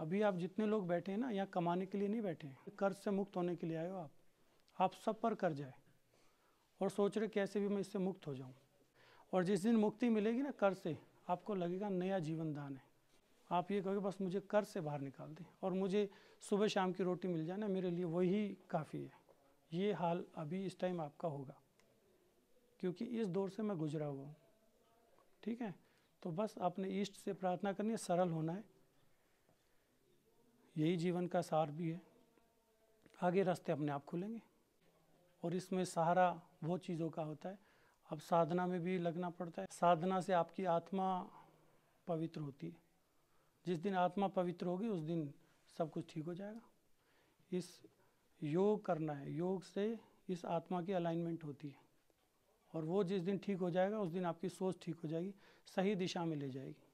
अभी आप जितने लोग बैठे हैं ना यहाँ कमाने के लिए नहीं बैठे हैं कर्ज से मुक्त होने के लिए आए हो आप आप सब पर कर्ज है और सोच रहे कैसे भी मैं इससे मुक्त हो जाऊँ और जिस दिन मुक्ति मिलेगी ना कर्ज से आपको लगेगा नया जीवन दान है आप ये कहोगे बस मुझे कर्ज से बाहर निकाल दें और मुझे सुबह शाम की रोटी मिल जाए ना मेरे लिए वही काफ़ी है ये हाल अभी इस टाइम आपका होगा क्योंकि इस दौर से मैं गुजरा हुआ हूँ ठीक है तो बस आपने ईष्ट से प्रार्थना करनी है सरल होना है यही जीवन का सार भी है आगे रास्ते अपने आप खुलेंगे और इसमें सहारा वो चीज़ों का होता है अब साधना में भी लगना पड़ता है साधना से आपकी आत्मा पवित्र होती है जिस दिन आत्मा पवित्र होगी उस दिन सब कुछ ठीक हो जाएगा इस योग करना है योग से इस आत्मा की अलाइनमेंट होती है और वो जिस दिन ठीक हो जाएगा उस दिन आपकी सोच ठीक हो जाएगी सही दिशा में ले जाएगी